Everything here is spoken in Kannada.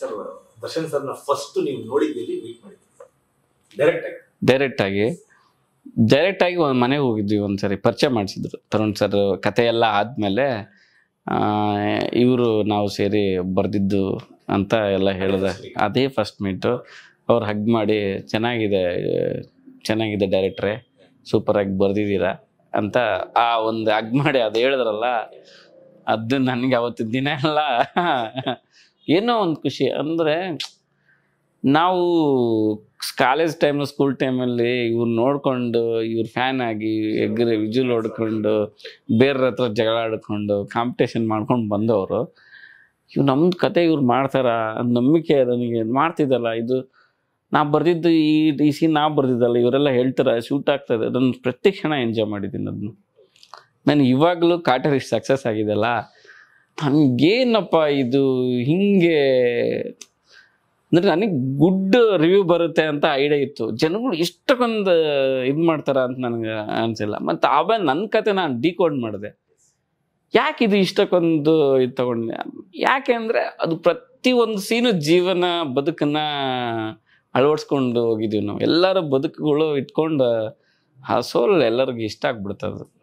ಸರ್ ದರ್ಶನ್ ಸರ್ನ ಫಸ್ಟ್ ನೀವು ಮೀಟ್ ಡೈರೆಕ್ಟ್ ಆಗಿ ಡೈರೆಕ್ಟ್ ಆಗಿ ಒಂದು ಮನೆಗೆ ಹೋಗಿದ್ವಿ ಒಂದ್ಸರಿ ಪರಿಚಯ ಮಾಡಿಸಿದ್ರು ತರುಣ್ ಸರ್ ಕತೆ ಎಲ್ಲ ಆದಮೇಲೆ ಇವರು ನಾವು ಸೇರಿ ಬರೆದಿದ್ದು ಅಂತ ಎಲ್ಲ ಹೇಳಿದೆ ಅದೇ ಫಸ್ಟ್ ಮೀಟು ಅವ್ರು ಹಗ್ ಮಾಡಿ ಚೆನ್ನಾಗಿದೆ ಚೆನ್ನಾಗಿದೆ ಡೈರೆಕ್ಟ್ರೆ ಸೂಪರಾಗಿ ಬರೆದಿದ್ದೀರಾ ಅಂತ ಆ ಒಂದು ಹಗ್ ಮಾಡಿ ಅದು ಹೇಳಿದ್ರಲ್ಲ ಅದು ನನಗೆ ಅವತ್ತು ದಿನ ಅಲ್ಲ ಏನೋ ಒಂದು ಖುಷಿ ಅಂದರೆ ನಾವು ಕಾಲೇಜ್ ಟೈಮ್ ಸ್ಕೂಲ್ ಟೈಮಲ್ಲಿ ಇವ್ರು ನೋಡಿಕೊಂಡು ಇವ್ರು ಫ್ಯಾನ್ ಆಗಿ ಎಗ್ರೆ ವಿಜುಲ್ ಹೊಡ್ಕೊಂಡು ಬೇರೆ ಹತ್ರ ಜಗಳ ಆಡ್ಕೊಂಡು ಕಾಂಪಿಟೇಷನ್ ಮಾಡ್ಕೊಂಡು ಬಂದವರು ಇವ್ರು ನಮ್ಮ ಕತೆ ಇವ್ರು ಮಾಡ್ತಾರ ನಂಬಿಕೆ ನನಗೆ ಮಾಡ್ತಿದ್ದಲ್ಲ ಇದು ನಾ ಬರ್ದಿದ್ದು ಈ ಈ ಸೀನ್ ನಾ ಬರ್ದಿದ್ದಲ್ಲ ಇವರೆಲ್ಲ ಹೇಳ್ತಾರೆ ಶೂಟ್ ಆಗ್ತದೆ ಅದನ್ನು ಪ್ರತಿ ಕ್ಷಣ ಎಂಜಾಯ್ ಮಾಡಿದ್ದೀನಿ ಅದನ್ನು ನಾನು ಇವಾಗಲೂ ಕಾಟರ್ ಇಷ್ಟು ಸಕ್ಸಸ್ ಆಗಿದೆಲ್ಲ ನನಗೇನಪ್ಪ ಇದು ಹಿಂಗೆ ಅಂದರೆ ನನಗೆ ಗುಡ್ ರಿವ್ಯೂ ಬರುತ್ತೆ ಅಂತ ಐಡಿಯಾ ಇತ್ತು ಜನಗಳು ಇಷ್ಟಕ್ಕೊಂದು ಇದು ಮಾಡ್ತಾರ ಅಂತ ನನಗೆ ಅನಿಸಿಲ್ಲ ಮತ್ತು ಆಮೇಲೆ ನನ್ನ ಕತೆ ನಾನು ಡಿಕೋಡ್ ಮಾಡಿದೆ ಯಾಕೆ ಇದು ಇಷ್ಟಕ್ಕೊಂದು ಇದು ತಗೊಂಡೆ ಯಾಕೆ ಅಂದರೆ ಅದು ಪ್ರತಿಯೊಂದು ಸೀನು ಜೀವನ ಬದುಕನ್ನ ಅಳವಡಿಸ್ಕೊಂಡು ಹೋಗಿದ್ದೀವಿ ನಾವು ಎಲ್ಲರ ಬದುಕುಗಳು ಇಟ್ಕೊಂಡು ಆ ಸೋಲ್ ಎಲ್ಲರಿಗೂ ಇಷ್ಟ ಆಗ್ಬಿಡ್ತದೆ